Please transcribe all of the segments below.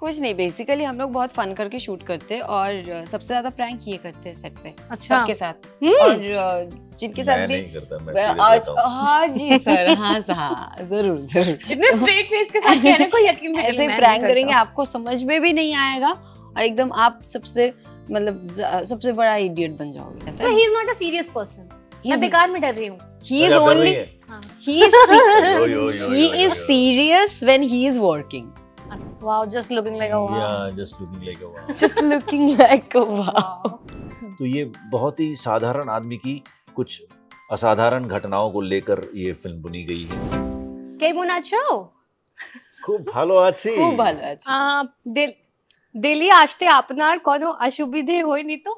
कुछ नहीं बेसिकली हम लोग बहुत फन करके शूट करते हैं और सबसे ज्यादा प्रैंक ये करते हैं सेट पे अच्छा। सबके साथ हम्म। और जिनके साथ भी आज हाँ जी सर हाँ हाँ जरूर जरूर इतने स्ट्रेट फेस के साथ कहने को यकीन ऐसे प्रैंक करेंगे आपको समझ में भी नहीं आएगा और एकदम आप सबसे मतलब सबसे बड़ा इडियट बन जाओगे so he is not a serious person मैं बेकार में डर रही हूँ Wow, just looking like a wow. Yeah, just looking like a wow. just looking like a wow. तो ये बहुत ही साधारण आदमी की कुछ असाधारण घटनाओं को लेकर ये फिल्म बनी गई है কেমন আছো খুব ভালো আছি খুব ভালো আছি দিল্লি আসতে আপনার কোনো অসুবিধে नहीं तो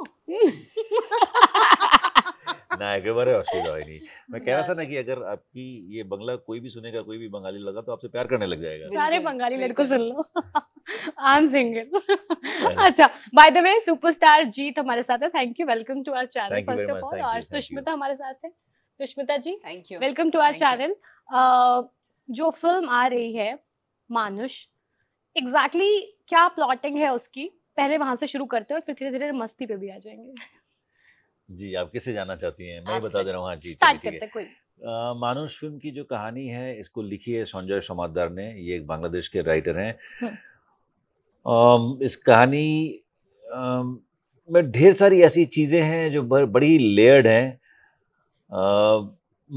ना एक बड़े असुविधा है नहीं मैं कह रहा था ना कि अगर आपकी ये बंगला कोई भी सुनेगा कोई भी बंगाली लगा तो आपसे प्यार करने लग जाएगा सारे बंगाली लड़कों सुन लो आई एम सिंगल अच्छा by the way superstar Jeet हमारे साथ है thank you welcome to our channel first of all और सुष्मिता हमारे साथ है Sushmita ji thank you welcome to our channel जो फिल्म आ रही है मानुष एग्जैक्टली exactly क्या प्लॉटिंग है उसकी पहले वहां से शुरू करते हैं और फिर धीरे धीरे मस्ती पे भी आ जाएंगे जी आप किसे जाना चाहती हैं मैं बता दे रहा हूँ हाँ, जी ठीक है मानुष फिल्म की जो कहानी है इसको लिखी है संजय समादार ने ये एक बांग्लादेश के राइटर हैं हम्म। इस कहानी में ढेर सारी ऐसी चीज़ें हैं जो बड़ी लेयर्ड हैं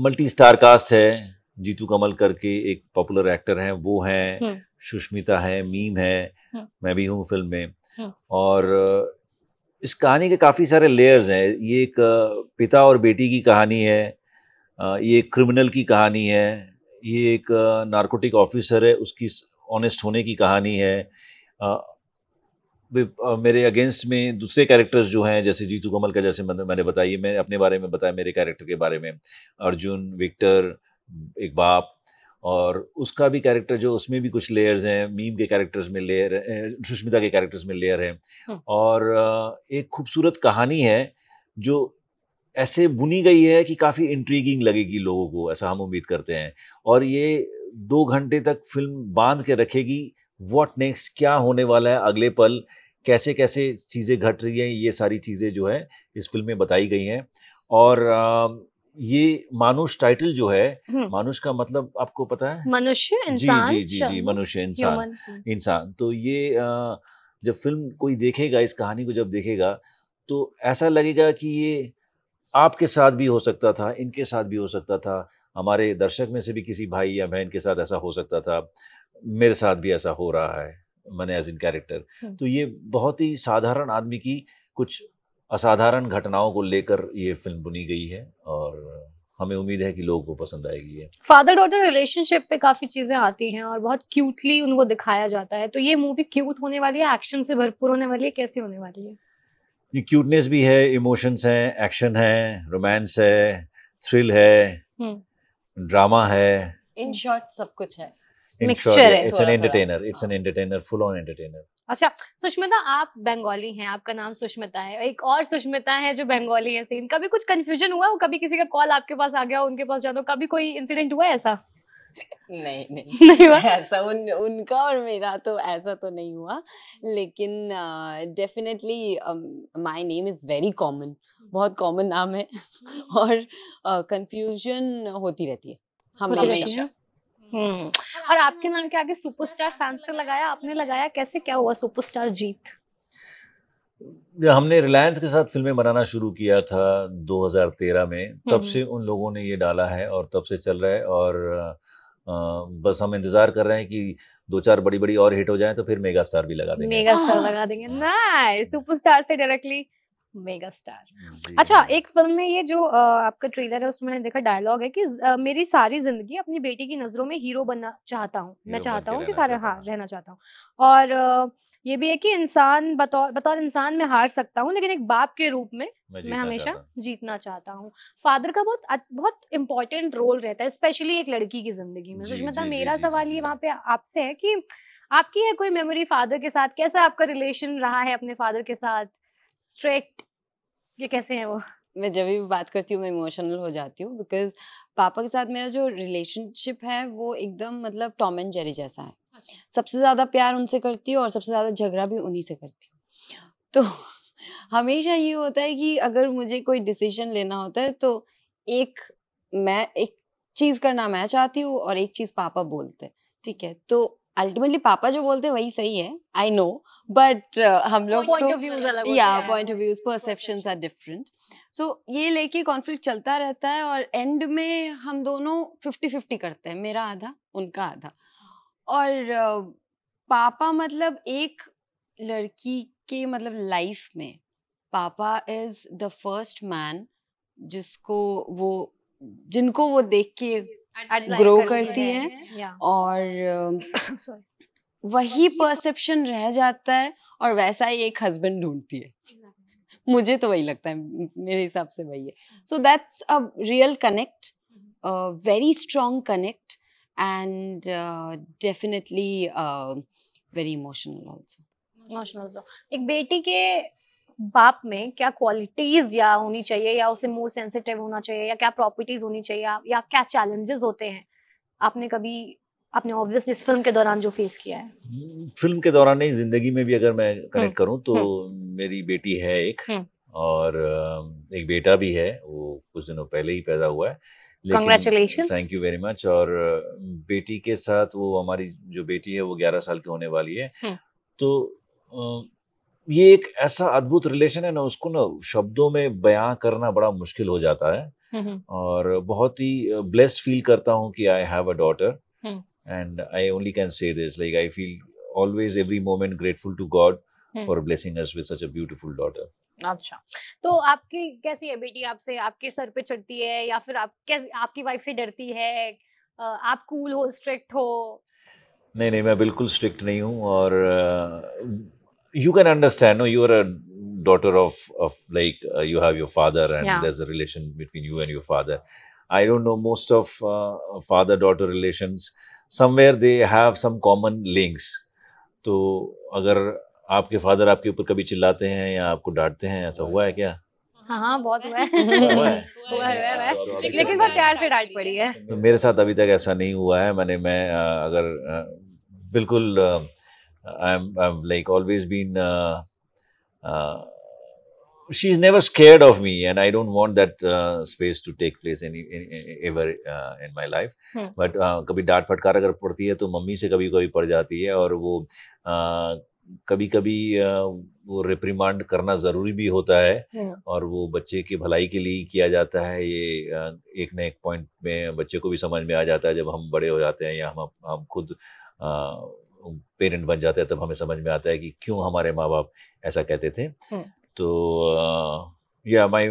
मल्टी स्टार कास्ट है जीतू कमल करके एक पॉपुलर एक्टर हैं वो हैं हम्म। सुष्मिता है मीम है हम्म। मैं भी हूँ फिल्म में और इस कहानी के काफ़ी सारे लेयर्स हैं ये एक पिता और बेटी की कहानी है ये एक क्रिमिनल की कहानी है ये एक नारकोटिक ऑफिसर है उसकी ऑनेस्ट होने की कहानी है मेरे अगेंस्ट में दूसरे कैरेक्टर्स जो हैं जैसे जीतू कमल का जैसे मैंने बताई मैं अपने बारे में बताया मेरे कैरेक्टर के बारे में अर्जुन विक्टर एक बाप और उसका भी कैरेक्टर जो उसमें भी कुछ लेयर्स हैं मीम के कैरेक्टर्स में लेयर सुष्मिता के कैरेक्टर्स में लेयर हैं हम्म। और एक खूबसूरत कहानी है जो ऐसे बुनी गई है कि काफ़ी इंट्रीगिंग लगेगी लोगों को ऐसा हम उम्मीद करते हैं और ये दो घंटे तक फिल्म बांध के रखेगी व्हाट नेक्स्ट क्या होने वाला है अगले पल कैसे कैसे चीज़ें घट रही हैं ये सारी चीज़ें जो है इस फिल्म में बताई गई हैं और ये मानुष टाइटल जो है हम्म। मानुष का मतलब आपको पता है मनुष्य इंसान जी जी जी, जी मनुष्य इंसान इंसान तो ये जब फिल्म कोई देखेगा इस कहानी को जब देखेगा तो ऐसा लगेगा कि ये आपके साथ भी हो सकता था इनके साथ भी हो सकता था हमारे दर्शक में से भी किसी भाई या बहन के साथ ऐसा हो सकता था मेरे साथ भी ऐसा हो रहा है मैंने एज इन कैरेक्टर तो ये बहुत ही साधारण आदमी की कुछ असाधारण घटनाओं को लेकर ये फिल्म बुनी गई है और हमें उम्मीद है कि लोगों को पसंद आएगी ये फादर डॉटर रिलेशनशिप पे काफी चीजें आती हैं और बहुत क्यूटली उनको दिखाया जाता है तो ये मूवी क्यूट होने वाली है एक्शन से भरपूर होने वाली है कैसे होने वाली है ये क्यूटनेस भी है इमोशंस है एक्शन है रोमांस है थ्रिल हम्म। है ड्रामा है इन शॉर्ट सब कुछ है हाँ। अच्छा, आप बंगाली हैं आपका नाम सुष्मिता है एक और सुष्मिता है जो बंगाली है सीन कभी कुछ कंफ्यूजन हुआ हो कभी किसी का कॉल आपके पास आ गया उनके पास जाना कभी कोई इंसिडेंट हुआ ऐसा नहीं नहीं ऐसा उन उनका और मेरा तो ऐसा तो नहीं हुआ लेकिन definitely my name is very common बहुत कॉमन नाम है हम्म। और कंफ्यूजन uh, होती रहती है हमेशा अच्छा। हम्म। और आपके नाम के आगे सुपरस्टार फैंस ने लगाया आपने लगाया कैसे क्या हुआ सुपरस्टार जीत हमने रिलायंस के साथ फिल्में बनाना शुरू किया था 2013 में तब हम्म। से उन लोगों ने ये डाला है और तब से चल रहा है और आ, बस हम इंतजार कर रहे हैं कि दो चार बड़ी बड़ी और हिट हो जाए तो फिर मेगा स्टार भी लगा देंगे मेगा स्टार लगा देंगे नाइस हाँ। सुपरस्टार से डायरेक्टली मेगा स्टार अच्छा एक फिल्म में ये जो आपका ट्रेलर है उसमें मैंने देखा डायलॉग है कि मेरी सारी जिंदगी अपनी बेटी की नजरों में हीरो बनना चाहता हूँ मैं चाहता हूँ कि सारे हाँ रहना चाहता हूँ और ये भी है कि इंसान बतौर बतौर इंसान मैं हार सकता हूँ लेकिन एक बाप के रूप में मैं, मैं हमेशा चाहता जीतना चाहता हूँ फादर का बहुत बहुत इम्पोर्टेंट रोल रहता है स्पेशली एक लड़की की जिंदगी में सुषमिता मेरा सवाल ये वहाँ पे आपसे है कि आपकी है कोई मेमोरी फादर के साथ कैसा आपका रिलेशन रहा है अपने फादर के साथ स्ट्रिक्ट ये कैसे हैं वो मैं जब भी बात करती हूँ मैं इमोशनल हो जाती हूँ बिकॉज पापा के साथ मेरा जो रिलेशनशिप है वो एकदम मतलब टॉम एंड जेरी जैसा है अच्छा। सबसे ज़्यादा प्यार उनसे करती हूँ और सबसे ज़्यादा झगड़ा भी उन्हीं से करती हूँ तो हमेशा ये होता है कि अगर मुझे कोई डिसीजन लेना होता है तो एक मैं एक चीज़ करना मैं चाहती हूँ और एक चीज़ पापा बोलते हैं ठीक है तो अल्टीमेटली पापा जो बोलते हैं वही सही है आई नो बट हम लोग तो yeah point of views perception are different so ये लेके कॉन्फ्लिक्ट चलता रहता है और एंड में हम दोनों फिफ्टी फिफ्टी करते हैं मेरा आधा उनका आधा और uh, पापा मतलब एक लड़की के मतलब लाइफ में पापा इज द फर्स्ट मैन जिसको वो जिनको वो देख के ग्रो करती है, और वही परसेप्शन रह जाता है और वैसा ही एक हस्बैंड ढूंढती है मुझे तो वही लगता है मेरे हिसाब से वही है so that's a real connect very strong connect and definitely very emotional also emotional एक बेटी के बाप में क्या क्वालिटीज या होनी चाहिए या उसे मोर सेंसिटिव होना चाहिए या क्या प्रॉपर्टीज होनी चाहिए या क्या चैलेंजेस होते हैं आपने कभी आपने ऑब्वियसली इस फिल्म के दौरान जो फेस किया है फिल्म hmm, के दौरान नहीं जिंदगी में भी अगर मैं कनेक्ट hmm, करूं तो hmm. मेरी बेटी है एक और um, एक बेटा भी है वो कुछ दिनों पहले ही पैदा हुआ है congratulation thank you very much और uh, बेटी के साथ वो हमारी जो बेटी है वो ग्यारह साल की होने वाली है तो uh, ये एक ऐसा अद्भुत रिलेशन है ना उसको ना शब्दों में बयां करना बड़ा मुश्किल हो जाता है और बहुत ही ब्लेस्ड फील करता हूँ कि I have a daughter and I only can say this like I feel always every moment grateful to God for blessing us with such a beautiful daughter अच्छा तो आपकी कैसी है बेटी आपसे आपके सर पे चढ़ती है या फिर आप कैसे आपकी वाइफ से डरती है आप कूल हो स्ट्रिक्ट हो नहीं नहीं मैं बिल्कुल स्ट्रिक्ट नहीं हूँ और you can understand. No, you are a daughter of of like uh, you have your father, and yeah. there's a relation between you and your father. I don't know most of uh, father daughter relations. Somewhere they have some common links. to agar aapke father aapke upar kabhi chillate hain ya aapko daantte hain aisa hua hai kya हाँ बहुत हुआ है लेकिन बहुत प्यार से डांट पड़ी है मेरे साथ अभी तक ऐसा नहीं हुआ है मैंने मैं अगर बिल्कुल I'm I've like always been. Uh, uh, she's never scared of me, and I don't want that uh, space to take place any, any ever uh, in my life. Hmm. But uh, कभी डांट फटकार अगर पड़ती है तो mummy से कभी कभी पड़ जाती है और वो uh, कभी कभी uh, वो रिप्रीमांड करना ज़रूरी भी होता है hmm. और वो बच्चे की भलाई के लिए किया जाता है ये एक न एक पॉइंट में बच्चे को भी समझ में आ जाता है जब हम बड़े हो जाते हैं या हम हम खुद पेरेंट बन जाते हैं तब हमें समझ में आता है कि क्यों हमारे माँ बाप ऐसा कहते थे हम्म। तो yeah my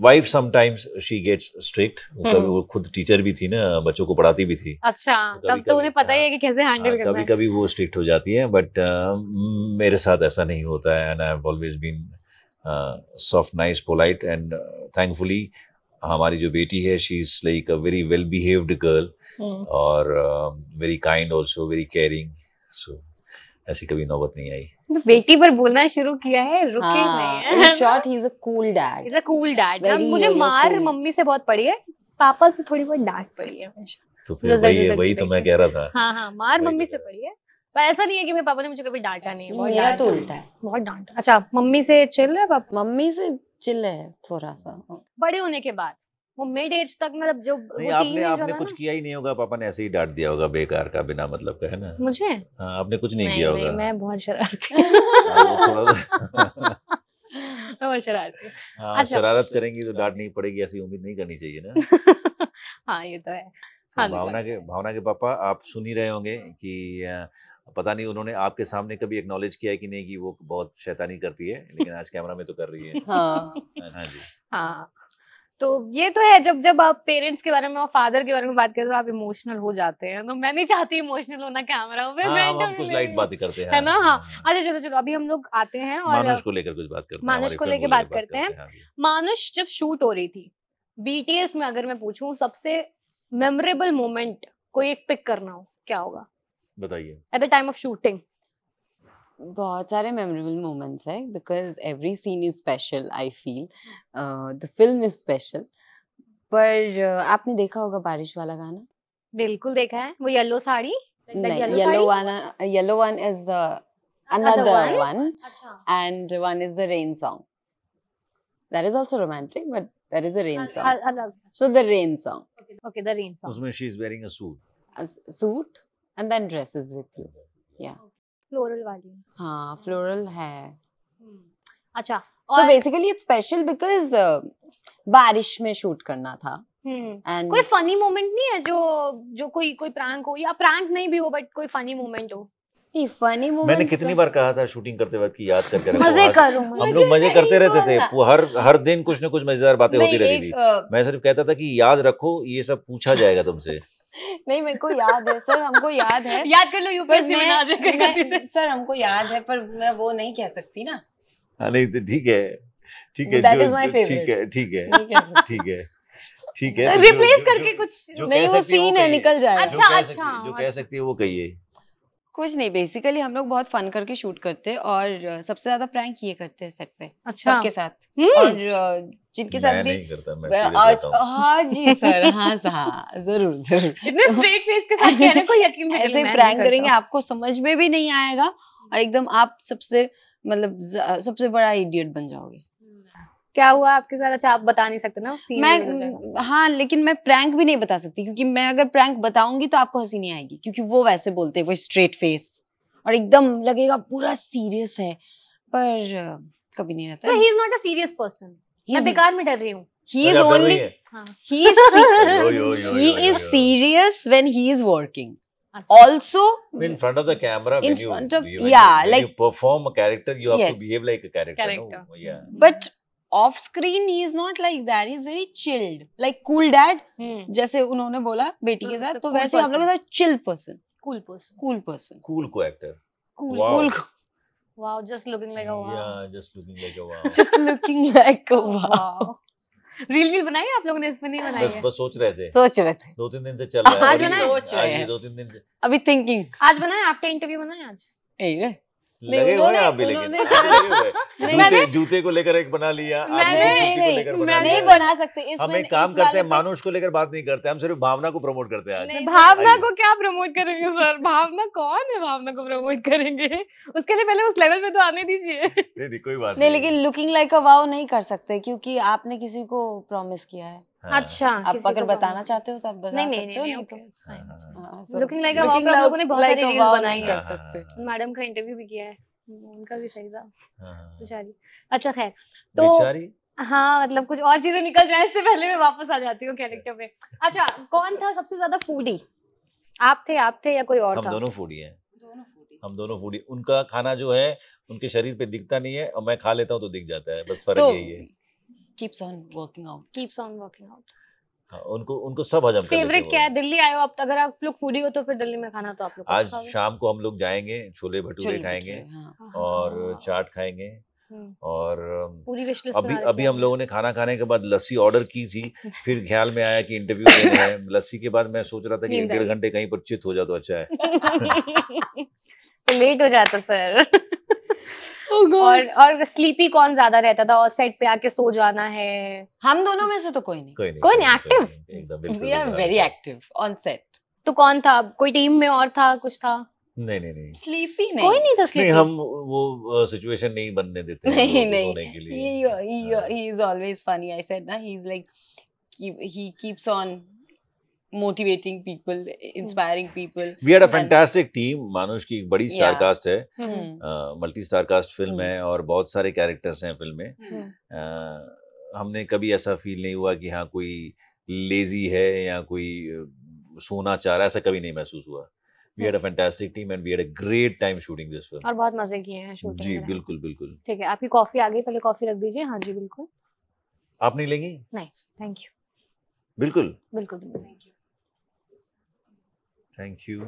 wife sometimes she gets strict कभी वो खुद टीचर भी थी ना बच्चों को पढ़ाती भी थी अच्छा तो तब तो उन्हें पता ही हाँ। है कि कैसे हैंडल हाँ, करना कभी कभी वो स्ट्रिक्ट हो जाती है बट uh, मेरे साथ ऐसा नहीं होता है and I have always been soft nice polite and thankfully हमारी जो बेटी है she is like a very well behaved girl और very kind also very caring so ऐसी कभी नौबत नहीं आई तो बेटी पर बोलना शुरू किया है रुके हाँ, नहीं short he is a cool dad is a cool dad मुझे मार मम्मी से बहुत पड़ी है पापा से थोड़ी बहुत डांट पड़ी है हमेशा तो फिर वही वही तो मैं कह रहा था हाँ हाँ मार तो मम्मी से पड़ी है पर ऐसा नहीं है कि मेरे पापा ने मुझे कभी डांटा नहीं है मेरा तो उल्टा है बहुत डांटा अच्छा मम्मी से चिल है पापा मम्मी से चिल है थोड़ा सा बड़े होने के बाद वो मिड एज तक मतलब जो नहीं वो आपने आपने कुछ किया ही नहीं होगा पापा ने ऐसे ही डांट दिया होगा बेकार का बिना मतलब का है ना मुझे हाँ आपने कुछ नहीं, नहीं किया नहीं, होगा मैं बहुत शरारती हाँ, बहुत शरारती हाँ अच्छा। शरारत करेंगी तो डांट नहीं पड़ेगी ऐसी उम्मीद नहीं करनी चाहिए ना हाँ ये तो है हाँ, भावना के भावना के पापा आप सुन ही रहे होंगे कि पता नहीं उन्होंने आपके सामने कभी एक्नॉलेज किया है कि नहीं कि वो बहुत शैतानी करती है लेकिन आज कैमरा में तो कर रही है हाँ हाँ जी हाँ तो ये तो है जब जब आप पेरेंट्स के बारे में और फादर के बारे में बात करते हो आप इमोशनल हो जाते हैं तो मैं नहीं चाहती इमोशनल होना कैमरा पे हाँ, हम कुछ लाइट बातें करते हैं है ना हाँ।, हाँ अच्छा चलो चलो अभी हम लोग आते हैं और मानुष को लेकर कुछ बात करते हैं मानुष को लेकर बात करते हैं मानुष जब शूट हो रही थी बीटीएस में अगर मैं पूछू सबसे मेमोरेबल मोमेंट कोई एक पिक करना हो क्या होगा बताइए at the time of shooting बहुत सारे मेमोरेबल मोमेंट्स हैं because every scene is special I feel the film is special पर uh, आपने देखा होगा बारिश वाला गाना बिल्कुल देखा है वो yellow sari yellow one yellow one is the another one and one is the rain song that is also romantic but that is a rain song so the rain song okay the rain song उसमें she is wearing a suit a suit and then dresses with you या floral वाली हाँ floral है हम्म। अच्छा और basically it's special because बारिश में shoot करना था हम्म। And कोई फनी मोमेंट नहीं है जो जो कोई कोई प्रैंक हो या प्रैंक नहीं भी हो बट कोई फनी मोमेंट हो फनी मोमेंट मैंने कितनी तो बार कहा था शूटिंग करते वक्त की याद करके मजे हाँ, करूं हम लोग मजे करते रहते थे वो हर हर दिन कुछ ना कुछ मजेदार बातें होती रहती थी मैं सिर्फ कहता था कि याद रखो ये सब पूछा जाएगा तुमसे नहीं मेरे को याद है सर हमको याद है याद कर लो यूपीएससी बना जाएगा सर हमको याद है पर मैं वो नहीं कह सकती ना हाँ नहीं तो ठीक है ठीक है ठीक है ठीक है ठीक है ठीक है रिप्लेस तो करके कुछ नहीं वो सीन है निकल जाए अच्छा अच्छा जो कह सकती है वो कहिए कुछ नहीं बेसिकली हम लोग बहुत फन करके शूट करते हैं और सबसे ज्यादा प्रैंक ये करते हैं सेट पे अच्छा। सबके साथ हम्म। और जिनके साथ भी आज हाँ जी सर हाँ हाँ जरूर जरूर इतने स्ट्रेट फेस के साथ कहने को यकीन ऐसे प्रैंक करेंगे आपको समझ में भी नहीं आएगा और एकदम आप सबसे मतलब सबसे बड़ा इडियट बन जाओगे क्या हुआ आपके साथ अच्छा आप बता नहीं सकते ना सीन मैं हाँ लेकिन मैं प्रैंक भी नहीं बता सकती क्योंकि मैं अगर प्रैंक बताऊंगी तो आपको हंसी नहीं आएगी क्योंकि वो वैसे बोलते हैं वो स्ट्रेट फेस और एकदम लगेगा पूरा सीरियस है पर कभी नहीं रहता he is not a serious person मैं बेकार में डर रही हूँ he is only he he is serious when he is working also in front of the camera in when front you, of, you yeah when like you perform a character you have yes. to behave like a character, character. No? yeah but off screen he is not like that is very chilled like cool dad जैसे उन्होंने बोला बेटी के hmm, साथ तो वैसे हम लोग का साथ chill person cool person cool person cool को actor cool cool Wow, just looking like a wow. Yeah, just looking like a wow. just looking like a wow. Reel oh, reel बनाई आप लोगों ने इसमें नहीं बनाई बस, बस सोच रहे थे सोच रहे थे दो तीन दिन से चल रहा है आज बनाए सोच रहे हैं दो तीन दिन से अभी थिंकिंग आज बनाए आफ्टर इंटरव्यू बनाए आज ए लगे हुए आप भी लेकिन जूते को लेकर एक बना लिया नहीं बना सकते हम एक काम करते हैं मानुष को लेकर बात नहीं करते हम सिर्फ भावना को प्रमोट करते हैं भावना को क्या प्रमोट करेंगे सर भावना कौन है भावना को प्रमोट करेंगे उसके लिए पहले उस लेवल पे तो आने दीजिए नहीं कोई बात नहीं लेकिन लुकिंग लाइक अ वाव नहीं कर सकते क्योंकि आपने किसी को प्रॉमिस किया है हाँ। अच्छा आप अगर बताना चाहते हो तो आप बता सकते हो लुकिंग लाइक तो? हाँ, आप लोगों ने बहुत रील्स कर हाँ, सकते मैडम का इंटरव्यू भी किया है उनका भी सही था बेचारी अच्छा खैर तो हाँ मतलब कुछ और चीजें निकल जाए इससे पहले मैं वापस आ जाती हूँ कैरेक्टर पे अच्छा कौन था सबसे ज्यादा फूडी आप थे आप थे या कोई और था? दोनों फूडी हैं हम दोनों फूडी उनका खाना जो है उनके शरीर पे दिखता नहीं है और मैं खा लेता हूँ तो दिख जाता है बस फर्क तो, यही है keeps on working out keeps on working out हाँ, उनको उनको सब हजम फेवरेट क्या है दिल्ली आए हो आप अगर आप लोग फूडी हो तो फिर दिल्ली में खाना तो आप लोग आज शाम को हम लोग जाएंगे छोले भटूरे खाएंगे हाँ। हाँ, और चाट खाएंगे हम्म। और पूरी अभी अभी हम लोगों ने खाना खाने के बाद लस्सी ऑर्डर की थी फिर ख्याल में आया कि इंटरव्यू देना है लस्सी के बाद मैं सोच रहा था कि डेढ़ घंटे कहीं पर चित हो जाए तो अच्छा है लेट तो हो जाता सर Oh और और स्लीपी कौन ज्यादा रहता था और सेट पे आके सो जाना है हम दोनों में से तो कोई नहीं कोई नहीं, active we are very active on set तो कौन था कोई टीम में और था कुछ था नहीं नहीं नहीं स्लीपी नहीं कोई नहीं था स्लीपी नहीं हम वो सिचुएशन नहीं बनने देते नहीं नहीं सोने के लिए he is always funny I said ना he is like he keeps on motivating people, inspiring people. We had a fantastic team. मानुष की एक बड़ी स्टार कास्ट है मल्टी स्टार कास्ट फिल्म है और बहुत सारे कैरेक्टर्स हैं फिल्म में uh, हमने कभी ऐसा फील नहीं हुआ कि हाँ कोई लेजी है या कोई सोना चाह रहा है ऐसा कभी नहीं महसूस हुआ we had a fantastic team and we had a great time shooting this film और बहुत मजे किए हैं शूटिंग जी बिल्कुल बिल्कुल ठीक है आपकी कॉफी आ गई पहले कॉफी रख दीजिए हाँ जी बिल्कुल आप नहीं लेंगी नहीं थैंक यू बिल्कुल बिल्कुल thank you Thank you.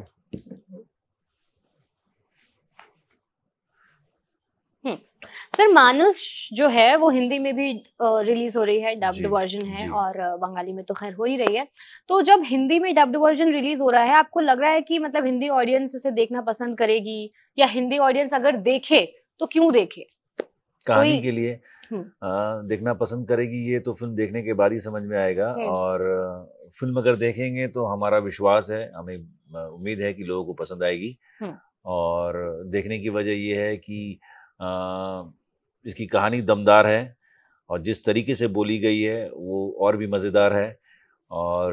Sir hmm. Manush जो है वो हिंदी में भी रिलीज हो रही है डब्ड वर्जन है और बंगाली में तो खैर हो ही रही है तो जब हिंदी में डब्ड वर्जन रिलीज हो रहा है आपको लग रहा है कि मतलब हिंदी ऑडियंस इसे देखना पसंद करेगी या हिंदी ऑडियंस अगर देखे तो क्यों देखे कहानी के लिए आ, हम्म। देखना पसंद करेगी ये तो फिल्म देखने के बाद ही समझ में आएगा और फिल्म अगर देखेंगे तो हमारा विश्वास है हमें उम्मीद है कि लोगों को पसंद आएगी और देखने की वजह यह है कि आ, इसकी कहानी दमदार है और जिस तरीके से बोली गई है वो और भी मज़ेदार है और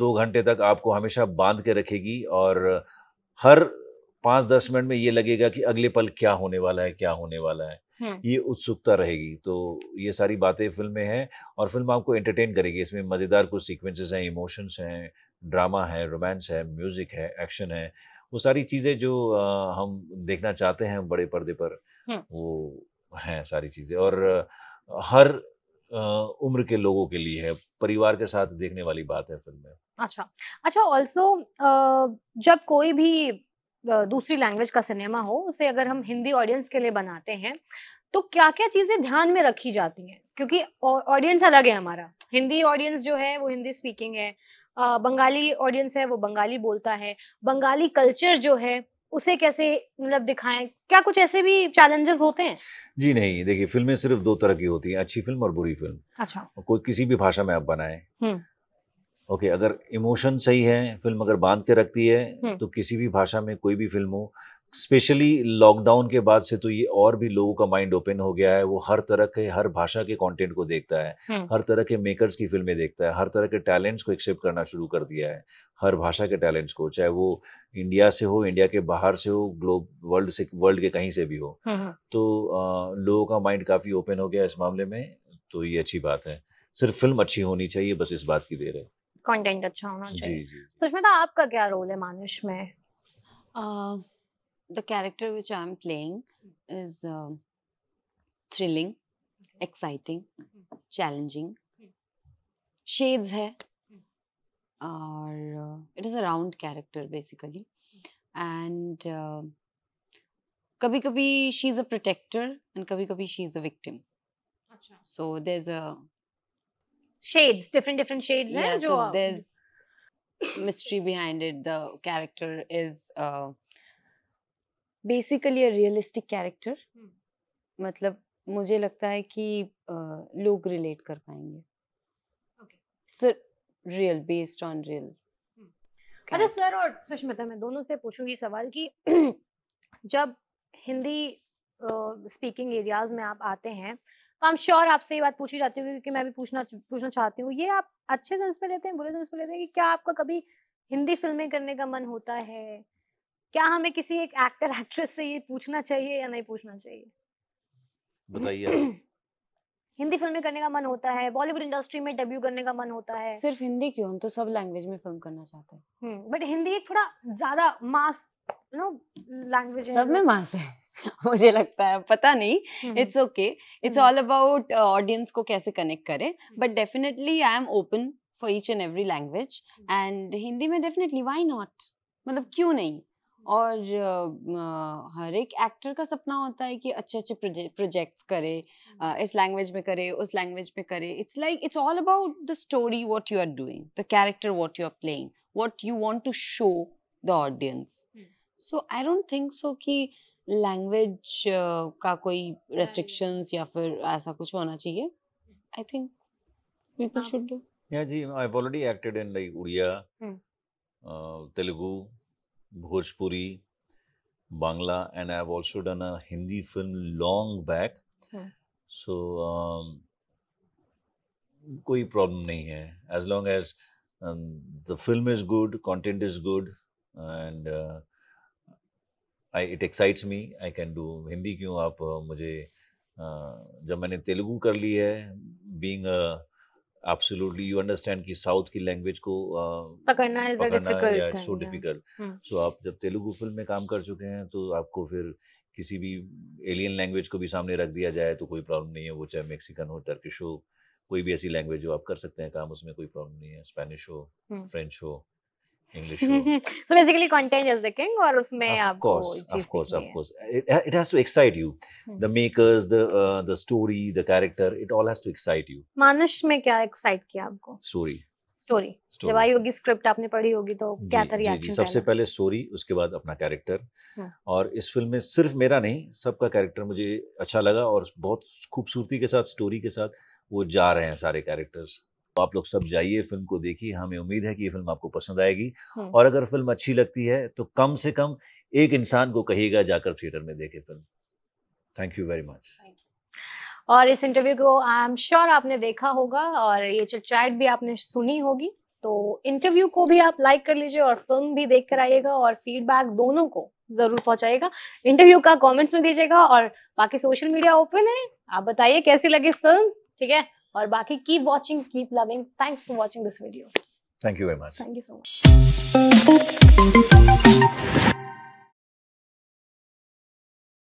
दो घंटे तक आपको हमेशा बांध के रखेगी और हर पाँच दस मिनट में ये लगेगा कि अगले पल क्या होने वाला है क्या होने वाला है हम्म। ये उत्सुकता रहेगी तो ये सारी बातें फिल्म में हैं और फिल्म आपको एंटरटेन करेगी इसमें मज़ेदार कुछ सीक्वेंसेस हैं इमोशंस हैं ड्रामा है रोमांस है म्यूज़िक है एक्शन है वो सारी चीज़ें जो हम देखना चाहते हैं बड़े पर्दे पर हम्म। वो हैं सारी चीज़ें और हर उम्र के लोगों के लिए है परिवार के साथ देखने वाली बात है फिल्म में अच्छा अच्छा ऑल्सो जब कोई भी दूसरी लैंग्वेज का सिनेमा हो उसे अगर हम हिंदी ऑडियंस के लिए बनाते हैं तो क्या क्या चीज़ें ध्यान में रखी जाती हैं क्योंकि ऑडियंस अलग है हमारा हिंदी ऑडियंस जो है वो हिंदी स्पीकिंग है बंगाली ऑडियंस है वो बंगाली बोलता है बंगाली कल्चर जो है उसे कैसे मतलब दिखाएं क्या कुछ ऐसे भी चैलेंजेस होते हैं जी नहीं देखिए फिल्में सिर्फ दो तरह की होती हैं अच्छी फिल्म और बुरी फिल्म अच्छा कोई किसी भी भाषा में आप बनाए हम्म। ओके okay, अगर इमोशन सही है फिल्म अगर बांध के रखती है हम्म। तो किसी भी भाषा में कोई भी फिल्म हो स्पेशली लॉकडाउन के बाद से तो ये और भी लोगों का माइंड ओपन हो गया है वो हर तरह के हर भाषा के कंटेंट को देखता है हम्म। हर तरह के मेकर्स की फिल्में देखता है हर तरह के टैलेंट्स को एक्सेप्ट करना शुरू कर दिया है हर भाषा के टैलेंट्स को चाहे वो इंडिया से हो इंडिया के बाहर से हो ग्लोब वर्ल्ड से वर्ल्ड के कहीं से भी हो हम्म, तो लोगों का माइंड काफ़ी ओपन हो गया इस मामले में तो ये अच्छी बात है सिर्फ फिल्म अच्छी होनी चाहिए बस इस बात की देर है कंटेंट अच्छा होना चाहिए सुष्मिता तो आपका क्या रोल है मानुष में the character which I am playing is thrilling exciting challenging shades है और it is a round character basically and कभी कभी she is a protector and कभी कभी she is a victim so there is a shades different different shades yeah, so there's mystery behind it the character is uh, basically a realistic character hmm. मतलब मुझे लगता है कि uh, लोग relate कर पाएंगे sir real based on real अच्छा sir और सुष्मिता मैं दोनों से पूछूंगी सवाल कि जब हिंदी स्पीकिंग uh, एरियाज में आप आते हैं तो आई एम श्योर आपसे ये बात पूछी जाती होगी क्योंकि मैं भी पूछना पूछना चाहती हूँ ये आप अच्छे सेंस पे लेते हैं बुरे सेंस पे लेते हैं कि क्या आपका कभी हिंदी फिल्में करने का मन होता है क्या हमें किसी एक एक्टर एक्ट्रेस से ये पूछना चाहिए या नहीं पूछना चाहिए बताइए हिंदी फिल्में करने का मन होता है बॉलीवुड इंडस्ट्री में डेब्यू करने का मन होता है सिर्फ हिंदी क्यों हम तो सब लैंग्वेज में फिल्म करना चाहते हैं बट हम्म, हिंदी एक थोड़ा ज्यादा मास यू नो लैंग्वेज सब में मास है मुझे लगता है पता नहीं it's okay it's all about audience को कैसे कनेक्ट करें but definitely I am open for each and every language and Hindi में डेफिनेटली वाई नॉट मतलब क्यों नहीं और uh, हर एक एक्टर का सपना होता है कि अच्छे अच्छे प्रोजेक्ट्स करे uh, इस लैंग्वेज में करे उस लैंग्वेज में करे it's like it's all about the story what you are doing the character what you are playing what you want to show the audience so I don't think so कि uh, language uh, का कोई restriction या फिर ऐसा कुछ होना चाहिए I think people should do या जी I have already acted in like Odia Telugu Bhojpuri Bangla and I have also done a Hindi film long back so कोई प्रॉब्लम नहीं है as long as the film is good content is good and I it excites me I can do Hindi क्यों आप मुझे जब मैंने तेलुगु कर ली है बींग एब्सोल्युटली यू अंडरस्टैंड कि साउथ की लैंग्वेज को पकड़ना इज सो डिफिकल्ट सो आप जब तेलुगु फिल्म में काम कर चुके हैं तो आपको फिर किसी भी एलियन लैंग्वेज को भी सामने रख दिया जाए तो कोई प्रॉब्लम नहीं है वो चाहे मेक्सिकन हो टर्किश हो कोई भी ऐसी लैंग्वेज हो आप कर सकते हैं काम उसमें कोई प्रॉब्लम नहीं है स्पेनिश हो फ्रेंच hmm. हो English show. so basically, content is the king, or उसमें of आपको course, of course, of course. It, it has to excite you. Hmm. The makers, the uh, the story, the character, it all has to excite you. Manush mein kya excite kiya aapko? Story. Story. Story जब आई होगी script आपने पढ़ी होगी तो क्या था reaction सबसे पहले स्टोरी उसके बाद अपना कैरेक्टर हाँ. और इस फिल्म में सिर्फ मेरा नहीं सबका कैरेक्टर मुझे अच्छा लगा और बहुत खूबसूरती के साथ स्टोरी के साथ वो जा रहे हैं सारे कैरेक्टर्स तो आप लोग सब जाइए फिल्म को देखिए हमें उम्मीद है कि ये फिल्म आपको पसंद आएगी हम्म। और अगर फिल्म अच्छी लगती है तो कम से कम एक इंसान को कहिएगा जाकर थिएटर में देखे film thank you very much और इस इंटरव्यू को आई एम श्योर आपने देखा होगा और ये चर्चाइट भी आपने सुनी होगी तो इंटरव्यू को भी आप लाइक कर लीजिए और फिल्म भी देख कर आइएगा और फीडबैक दोनों को जरूर पहुंचाएगा इंटरव्यू का कमेंट्स में दीजिएगा और बाकी सोशल मीडिया ओपन है आप बताइए कैसी लगी फिल्म ठीक है और बाकी keep watching keep loving thanks for watching this video thank you very much thank you so much